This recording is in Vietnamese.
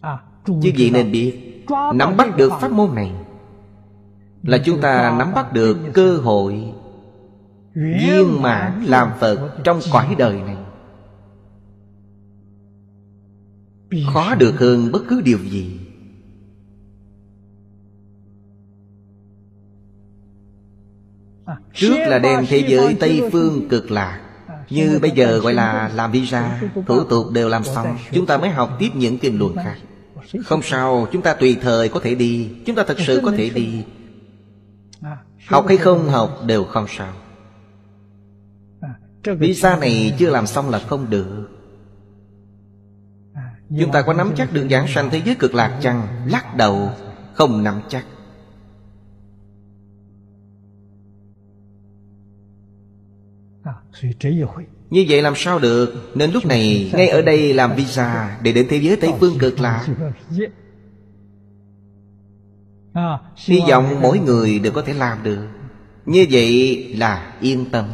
À, Chứ vị nên biết Nắm bắt được pháp môn này Là chúng ta nắm bắt được cơ hội Viên mãn làm Phật trong cõi đời này Khó được hơn bất cứ điều gì à, Trước là đem thế giới Tây Phương cực lạc à, Như bây giờ gọi là làm visa Thủ tục đều làm xong Chúng ta mới học tiếp những kinh luận khác không sao Chúng ta tùy thời có thể đi Chúng ta thật sự có thể đi Học hay không học đều không sao Visa này chưa làm xong là không được Chúng ta có nắm chắc đường giảng sanh thế giới cực lạc chăng? Lắc đầu Không nắm chắc Chỉ à, như vậy làm sao được Nên lúc này ngay ở đây làm visa Để đến thế giới Tây Phương cực lạc Hy vọng mỗi người đều có thể làm được Như vậy là yên tâm